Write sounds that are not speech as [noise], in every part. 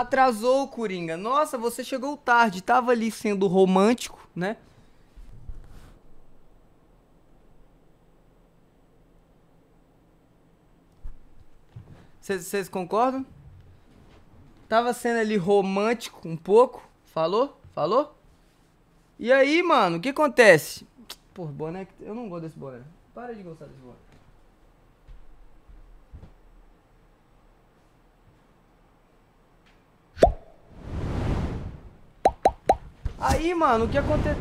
Atrasou o Coringa. Nossa, você chegou tarde. Tava ali sendo romântico, né? Vocês concordam? Tava sendo ali romântico um pouco. Falou? Falou? E aí, mano, o que acontece? Pô, boné. Eu não gosto desse boné. Para de gostar desse boné. Aí, mano, o que aconteceu?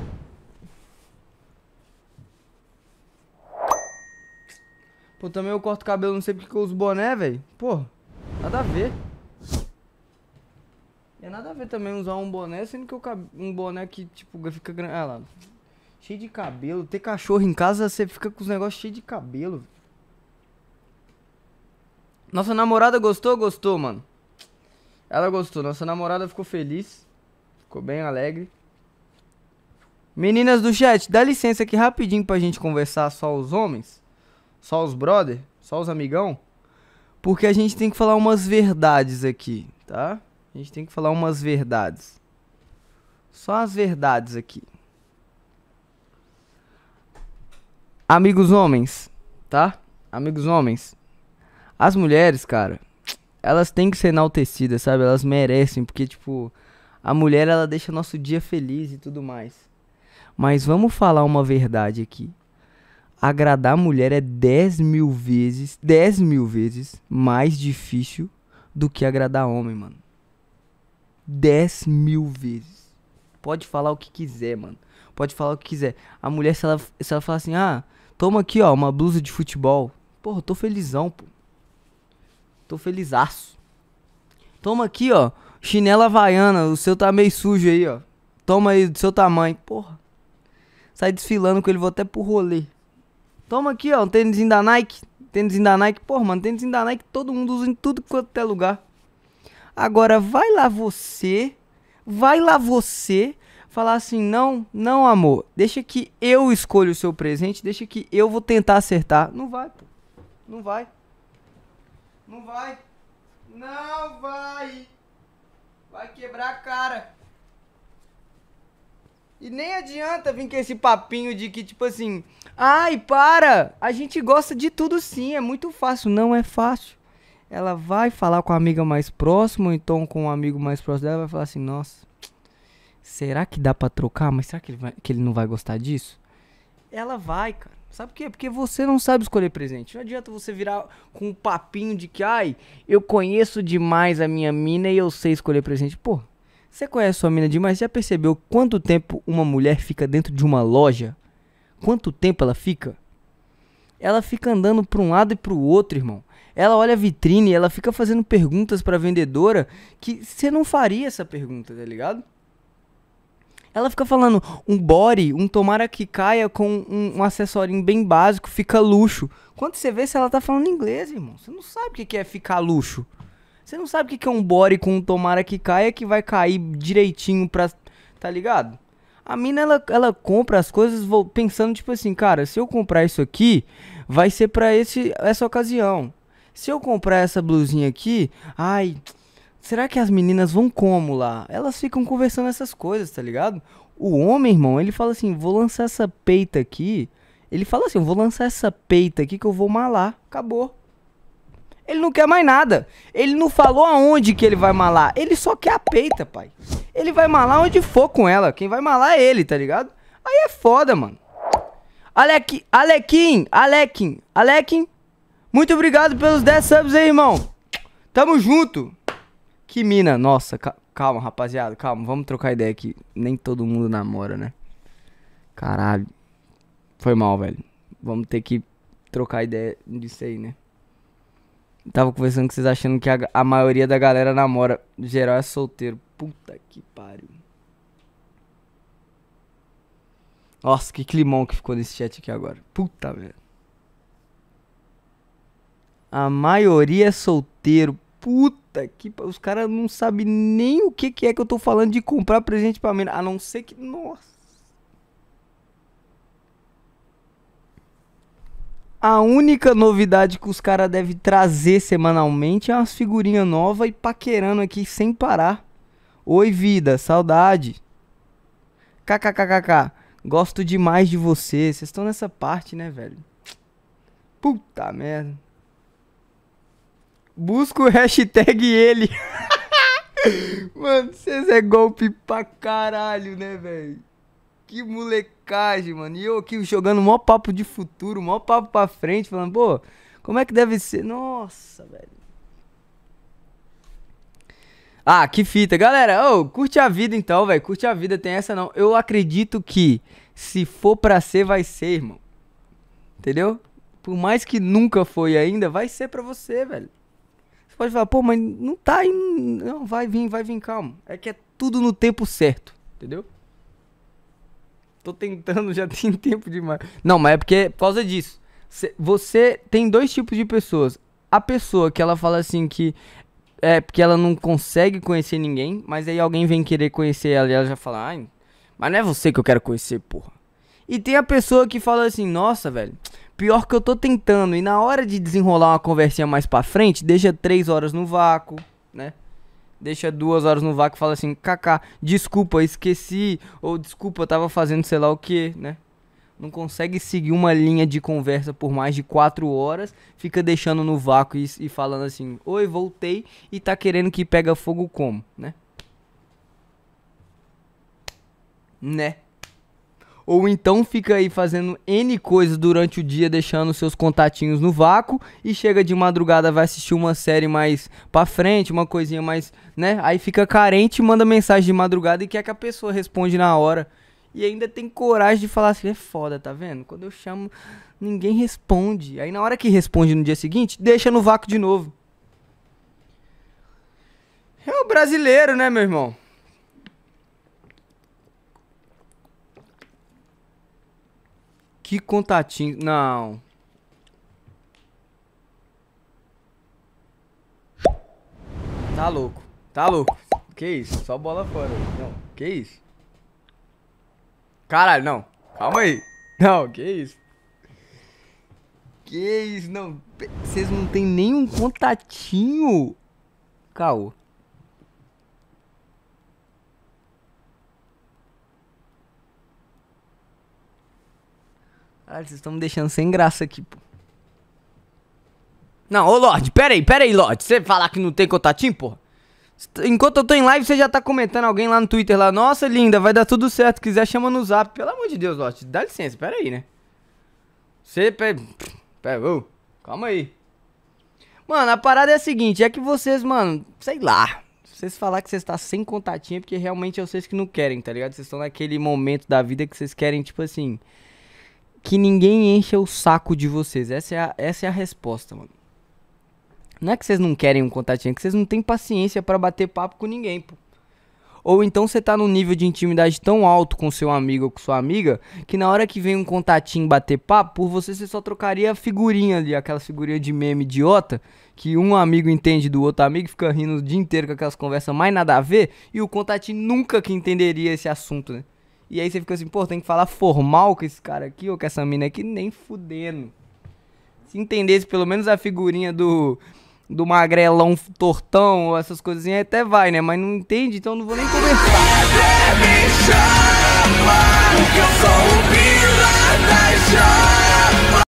Pô, também eu corto cabelo, não sei porque eu uso boné, velho. Pô, nada a ver. É nada a ver também usar um boné, sendo que eu, um boné que, tipo, fica grande. Ah, lá. Cheio de cabelo. Ter cachorro em casa, você fica com os negócios cheios de cabelo. Nossa namorada gostou? Gostou, mano. Ela gostou. Nossa namorada ficou feliz. Ficou bem alegre. Meninas do chat, dá licença aqui rapidinho pra gente conversar só os homens, só os brother, só os amigão, porque a gente tem que falar umas verdades aqui, tá? A gente tem que falar umas verdades. Só as verdades aqui. Amigos homens, tá? Amigos homens. As mulheres, cara, elas têm que ser enaltecidas, sabe? Elas merecem, porque tipo, a mulher ela deixa nosso dia feliz e tudo mais. Mas vamos falar uma verdade aqui. Agradar mulher é 10 mil vezes, 10 mil vezes mais difícil do que agradar homem, mano. 10 mil vezes. Pode falar o que quiser, mano. Pode falar o que quiser. A mulher, se ela, se ela falar assim, ah, toma aqui, ó, uma blusa de futebol. Porra, eu tô felizão, pô. Tô felizaço. Toma aqui, ó, chinela havaiana. O seu tá meio sujo aí, ó. Toma aí do seu tamanho. Porra. Sai desfilando com ele, vou até pro rolê. Toma aqui, ó, um tênis da Nike. Tênis da Nike, pô, mano, tênis da Nike todo mundo usa em tudo quanto é lugar. Agora vai lá você, vai lá você falar assim: "Não, não, amor. Deixa que eu escolho o seu presente, deixa que eu vou tentar acertar". Não vai, pô. Não vai. Não vai. Não vai. Vai quebrar a cara. E nem adianta vir com esse papinho de que, tipo assim, ai, para! A gente gosta de tudo sim, é muito fácil. Não é fácil. Ela vai falar com a amiga mais próxima, ou então com o um amigo mais próximo dela, vai falar assim, nossa, será que dá pra trocar? Mas será que ele, vai, que ele não vai gostar disso? Ela vai, cara. Sabe por quê? Porque você não sabe escolher presente. Não adianta você virar com um papinho de que, ai, eu conheço demais a minha mina e eu sei escolher presente. Pô, você conhece sua mina demais? Já percebeu quanto tempo uma mulher fica dentro de uma loja? Quanto tempo ela fica? Ela fica andando para um lado e para o outro, irmão. Ela olha a vitrine, ela fica fazendo perguntas para vendedora que você não faria essa pergunta, tá ligado? Ela fica falando um body, um tomara que caia com um, um acessorinho bem básico, fica luxo. Quando você vê se ela tá falando inglês, irmão, você não sabe o que é ficar luxo. Você não sabe o que é um bore com um tomara que caia que vai cair direitinho pra. Tá ligado? A mina, ela, ela compra as coisas pensando, tipo assim, cara, se eu comprar isso aqui, vai ser pra esse, essa ocasião. Se eu comprar essa blusinha aqui, ai, será que as meninas vão como lá? Elas ficam conversando essas coisas, tá ligado? O homem, irmão, ele fala assim, vou lançar essa peita aqui. Ele fala assim, eu vou lançar essa peita aqui que eu vou malar. Acabou. Ele não quer mais nada. Ele não falou aonde que ele vai malar. Ele só quer a peita, pai. Ele vai malar onde for com ela. Quem vai malar é ele, tá ligado? Aí é foda, mano. Alec, Alequim, Alequim, Alequim. Muito obrigado pelos 10 subs aí, irmão. Tamo junto. Que mina, nossa, calma, rapaziada, calma, vamos trocar ideia aqui. Nem todo mundo namora, né? Caralho. Foi mal, velho. Vamos ter que trocar ideia disso aí, né? Tava conversando com vocês achando que a, a maioria da galera namora. Geral é solteiro. Puta que pariu. Nossa, que climão que ficou nesse chat aqui agora. Puta merda. A maioria é solteiro. Puta que Os caras não sabem nem o que, que é que eu tô falando de comprar presente pra mim. A não ser que. Nossa. A única novidade que os caras devem trazer semanalmente é umas figurinhas novas e paquerando aqui sem parar. Oi, vida, saudade. KKKKK, gosto demais de você. Vocês estão nessa parte, né, velho? Puta merda. Busca o hashtag ele. [laughs] Mano, vocês é golpe pra caralho, né, velho? Que molecagem, mano. E eu aqui jogando maior papo de futuro, maior papo pra frente, falando, pô, como é que deve ser? Nossa, velho. Ah, que fita. Galera, oh, curte a vida então, velho. Curte a vida, tem essa não. Eu acredito que se for pra ser, vai ser, irmão. Entendeu? Por mais que nunca foi ainda, vai ser pra você, velho. Você pode falar, pô, mas não tá indo. Não, vai vir, vai vir, calma. É que é tudo no tempo certo, entendeu? Tô tentando, [laughs] já tem tempo demais. Não, mas é porque é por causa disso. Você tem dois tipos de pessoas. A pessoa que ela fala assim que é porque ela não consegue conhecer ninguém, mas aí alguém vem querer conhecer ela e ela já fala, ai, mas não é você que eu quero conhecer, porra. E tem a pessoa que fala assim, nossa, velho, pior que eu tô tentando, e na hora de desenrolar uma conversinha mais pra frente, deixa três horas no vácuo, né? deixa duas horas no vácuo e fala assim, kaká, desculpa, esqueci, ou desculpa, tava fazendo sei lá o que, né? Não consegue seguir uma linha de conversa por mais de quatro horas, fica deixando no vácuo e, e falando assim, oi, voltei, e tá querendo que pega fogo como, né? Né? ou então fica aí fazendo N coisas durante o dia, deixando seus contatinhos no vácuo e chega de madrugada, vai assistir uma série mais pra frente, uma coisinha mais, né? Aí fica carente, manda mensagem de madrugada e quer que a pessoa responde na hora. E ainda tem coragem de falar assim, é foda, tá vendo? Quando eu chamo, ninguém responde. Aí na hora que responde no dia seguinte, deixa no vácuo de novo. É o brasileiro, né, meu irmão? Que contatinho. Não. Tá louco. Tá louco. Que isso? Só bola fora. Não. Que isso? Caralho, não. Calma aí. [laughs] Não, que isso? Que isso? Não. Vocês não tem nenhum contatinho. Caô. Caralho, vocês estão me deixando sem graça aqui, pô. Não, ô Lorde, pera aí, pera aí, Lorde. Você falar que não tem contatinho, porra? Enquanto eu tô em live, você já tá comentando alguém lá no Twitter lá. Nossa, linda, vai dar tudo certo. quiser, chama no zap. Pelo amor de Deus, Lorde. Dá licença, pera aí, né? Você. Pera, pera, oh, calma aí. Mano, a parada é a seguinte: é que vocês, mano, sei lá. Vocês falar que vocês tá sem contatinho é porque realmente é vocês que não querem, tá ligado? Vocês estão naquele momento da vida que vocês querem, tipo assim que ninguém encha o saco de vocês. Essa é a, essa é a resposta, mano. Não é que vocês não querem um contatinho, é que vocês não têm paciência para bater papo com ninguém, pô. Ou então você tá num nível de intimidade tão alto com seu amigo ou com sua amiga que na hora que vem um contatinho bater papo, por você você só trocaria a figurinha ali, aquela figurinha de meme idiota que um amigo entende do outro amigo, fica rindo o dia inteiro com aquelas conversas mais nada a ver e o contatinho nunca que entenderia esse assunto, né? E aí você fica assim, pô, tem que falar formal com esse cara aqui ou com essa mina aqui, nem fudendo. Se entendesse pelo menos a figurinha do do magrelão tortão ou essas coisinhas até vai, né? Mas não entende, então não vou nem conversar.